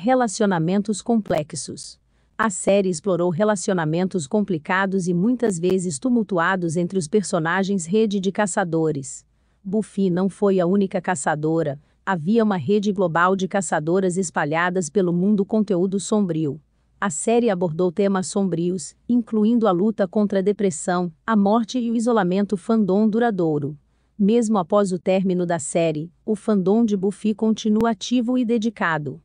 Relacionamentos complexos. A série explorou relacionamentos complicados e muitas vezes tumultuados entre os personagens rede de caçadores. Buffy não foi a única caçadora, havia uma rede global de caçadoras espalhadas pelo mundo conteúdo sombrio. A série abordou temas sombrios, incluindo a luta contra a depressão, a morte e o isolamento fandom duradouro. Mesmo após o término da série, o fandom de Buffy continua ativo e dedicado.